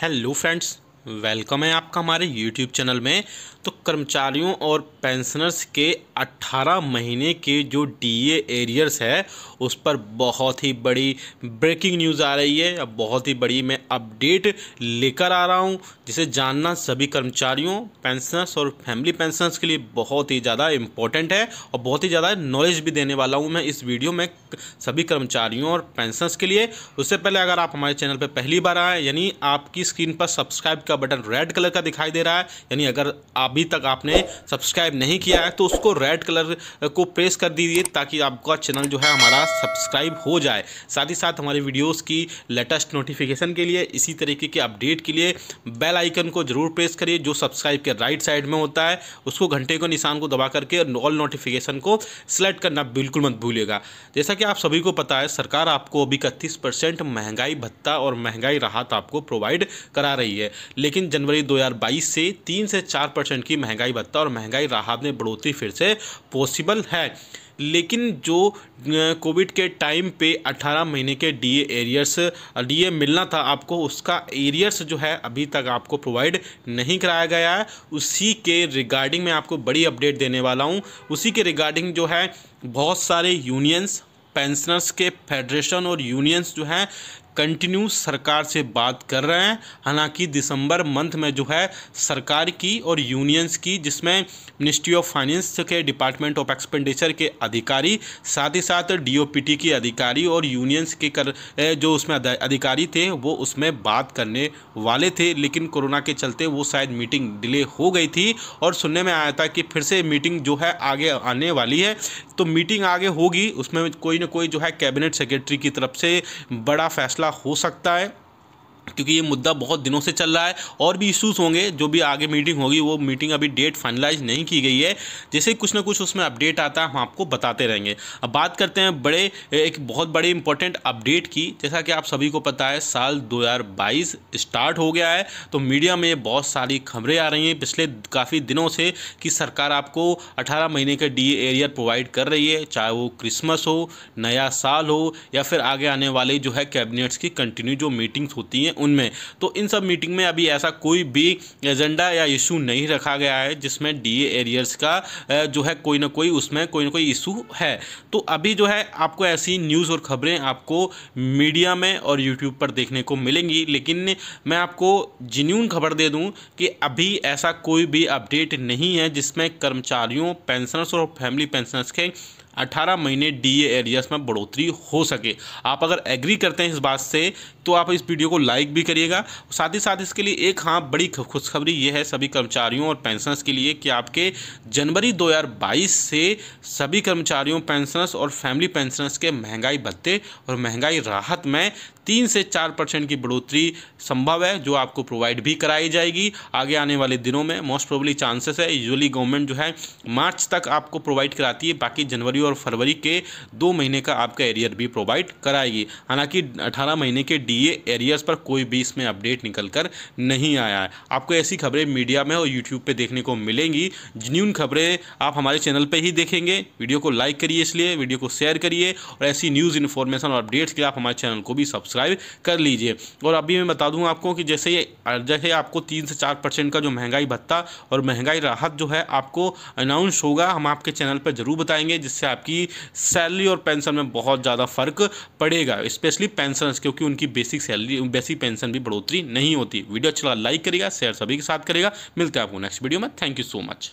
hello friends welcome है आपका हमारे यूट्यूब चैनल में तो कर्मचारियों और पेंशनर्स के 18 महीने के जो डीए एरियर्स है उस पर बहुत ही बड़ी ब्रेकिंग न्यूज़ आ रही है अब बहुत ही बड़ी मैं अपडेट लेकर आ रहा हूं जिसे जानना सभी कर्मचारियों पेंशनर्स और फैमिली पेंशनर्स के लिए बहुत ही ज़्यादा इम्पोर्टेंट है और बहुत ही ज़्यादा नॉलेज भी देने वाला हूँ मैं इस वीडियो में सभी कर्मचारियों और पेंशनर्स के लिए उससे पहले अगर आप हमारे चैनल पर पहली बार आएँ यानी आपकी स्क्रीन पर सब्सक्राइब का बटन रेड कलर का दिखाई दे रहा है यानी अगर अभी तक आपने सब्सक्राइब नहीं किया है तो उसको रेड कलर को प्रेस कर दीजिए ताकि आपका चैनल जो है हमारा सब्सक्राइब हो जाए साथ ही साथ हमारे वीडियोज़ की लेटेस्ट नोटिफिकेशन के लिए इसी तरीके के अपडेट के लिए बेल आइकन को जरूर प्रेस करिए जो सब्सक्राइब के राइट साइड में होता है उसको घंटे को निशान को दबा करके ऑल नोटिफिकेशन को सिलेक्ट करना बिल्कुल मत भूलिएगा जैसा कि आप सभी को पता है सरकार आपको अभी इकतीस महंगाई भत्ता और महंगाई राहत आपको प्रोवाइड करा रही है लेकिन जनवरी 2022 से तीन से चार परसेंट की महंगाई भत्ता और महंगाई राहत में बढ़ोतरी फिर से पॉसिबल है लेकिन जो कोविड के टाइम पे 18 महीने के डीए एरियर्स डीए मिलना था आपको उसका एरियर्स जो है अभी तक आपको प्रोवाइड नहीं कराया गया है उसी के रिगार्डिंग मैं आपको बड़ी अपडेट देने वाला हूँ उसी के रिगार्डिंग जो है बहुत सारे यूनियंस पेंशनर्स के फेडरेशन और यूनियंस जो हैं कंटिन्यू सरकार से बात कर रहे हैं हालांकि दिसंबर मंथ में जो है सरकार की और यूनियंस की जिसमें मिनिस्ट्री ऑफ फाइनेंस के डिपार्टमेंट ऑफ एक्सपेंडिचर के अधिकारी साथ ही साथ डीओपीटी के अधिकारी और यूनियंस के कर जो उसमें अधिकारी थे वो उसमें बात करने वाले थे लेकिन कोरोना के चलते वो शायद मीटिंग डिले हो गई थी और सुनने में आया था कि फिर से मीटिंग जो है आगे आने वाली है तो मीटिंग आगे होगी उसमें कोई ना कोई जो है कैबिनेट सेक्रेटरी की तरफ से बड़ा फैसला हो सकता है क्योंकि ये मुद्दा बहुत दिनों से चल रहा है और भी इश्यूज होंगे जो भी आगे मीटिंग होगी वो मीटिंग अभी डेट फाइनलाइज नहीं की गई है जैसे कुछ ना कुछ उसमें अपडेट आता है हम आपको बताते रहेंगे अब बात करते हैं बड़े एक बहुत बड़े इंपॉर्टेंट अपडेट की जैसा कि आप सभी को पता है साल दो स्टार्ट हो गया है तो मीडिया में बहुत सारी खबरें आ रही हैं पिछले काफ़ी दिनों से कि सरकार आपको अठारह महीने का डी एरियर प्रोवाइड कर रही है चाहे वो क्रिसमस हो नया साल हो या फिर आगे आने वाले जो है कैबिनेट्स की कंटिन्यू जो मीटिंग्स होती हैं उनमें तो इन सब मीटिंग में अभी ऐसा कोई भी एजेंडा या इशू नहीं रखा गया है जिसमें डी एरियर्स का जो है कोई ना कोई उसमें कोई ना कोई इशू है तो अभी जो है आपको ऐसी न्यूज़ और खबरें आपको मीडिया में और यूट्यूब पर देखने को मिलेंगी लेकिन मैं आपको जिन्यून खबर दे दूँ कि अभी ऐसा कोई भी अपडेट नहीं है जिसमें कर्मचारियों पेंशनर्स और फैमिली पेंशनर्स के 18 महीने डीए एरियाज में बढ़ोतरी हो सके आप अगर एग्री करते हैं इस बात से तो आप इस वीडियो को लाइक भी करिएगा साथ ही साथ इसके लिए एक हाँ बड़ी खुशखबरी यह है सभी कर्मचारियों और पेंशनर्स के लिए कि आपके जनवरी 2022 से सभी कर्मचारियों पेंशनर्स और फैमिली पेंशनर्स के महंगाई भत्ते और महंगाई राहत में तीन से चार परसेंट की बढ़ोतरी संभव है जो आपको प्रोवाइड भी कराई जाएगी आगे आने वाले दिनों में मोस्ट प्रोबली चांसेस है यूजली गवर्नमेंट जो है मार्च तक आपको प्रोवाइड कराती है बाकी जनवरी और और फरवरी के दो महीने का आपका एरियर भी प्रोवाइड कराएगी हालांकि 18 महीने के डीए एरियर्स पर कोई भी इसमें अपडेट निकल कर नहीं आया है आपको ऐसी खबरें मीडिया में और यूट्यूब पर देखने को मिलेंगी न्यून खबरें आप हमारे चैनल पर ही देखेंगे वीडियो को लाइक करिए इसलिए वीडियो को शेयर करिए और ऐसी न्यूज़ इन्फॉर्मेशन और अपडेट्स के लिए आप हमारे चैनल को भी सब्सक्राइब कर लीजिए और अभी मैं बता दूँ आपको कि जैसे जैसे आपको तीन से चार परसेंट का जो महंगाई भत्ता और महंगाई राहत जो है आपको अनाउंस होगा हम आपके चैनल पर जरूर बताएंगे जिससे आपकी सैलरी और पेंशन में बहुत ज़्यादा फ़र्क पड़ेगा स्पेशली पेंशन क्योंकि उनकी बेसिक सैलरी बेसिक पेंशन भी बढ़ोतरी नहीं होती वीडियो अच्छा लाइक करेगा शेयर सभी के साथ करेगा मिलते हैं आपको नेक्स्ट वीडियो में थैंक यू सो मच